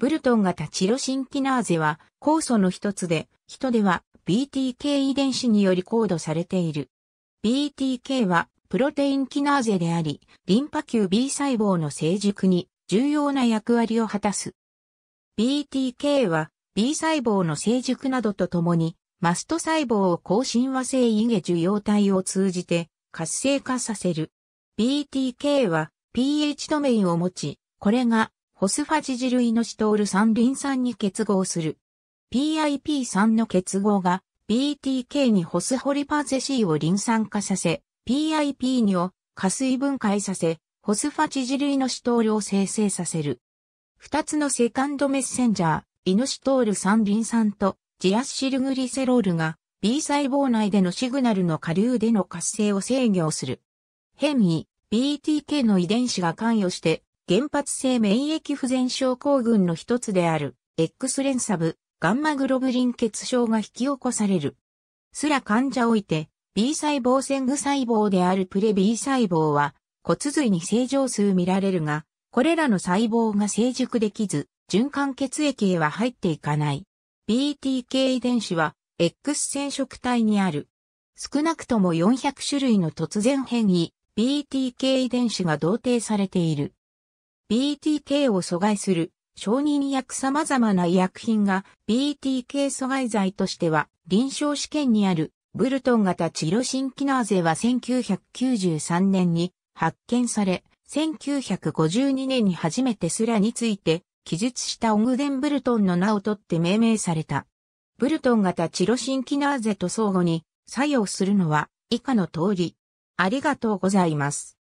ブルトン型チロシンキナーゼは酵素の一つで、人では BTK 遺伝子によりコードされている。BTK はプロテインキナーゼであり、リンパ球 B 細胞の成熟に重要な役割を果たす。BTK は B 細胞の成熟などとともに、マスト細胞を高神和性イゲ受容体を通じて活性化させる。BTK は pH ドメインを持ち、これがホスファジジ類のシトール酸リン酸に結合する。PIP3 の結合が BTK にホスホリパゼ C をリン酸化させ、PIP2 を加水分解させ、ホスファチジ類のシトールを生成させる。二つのセカンドメッセンジャー、イノシトール酸リン酸とジアシルグリセロールが B 細胞内でのシグナルの下流での活性を制御する。変異 BTK の遺伝子が関与して原発性免疫不全症候群の一つである X 連鎖部ガンマグロブリン血症が引き起こされる。すら患者おいて B 細胞線具細胞であるプレ B 細胞は骨髄に正常数見られるが、これらの細胞が成熟できず、循環血液へは入っていかない。BTK 遺伝子は X 染色体にある。少なくとも400種類の突然変異 BTK 遺伝子が同定されている。BTK を阻害する承認薬様々な医薬品が BTK 阻害剤としては臨床試験にあるブルトン型チロシンキナーゼは1993年に発見され、1952年に初めてスラについて記述したオグデンブルトンの名を取って命名された。ブルトン型チロシンキナーゼと相互に作用するのは以下の通り。ありがとうございます。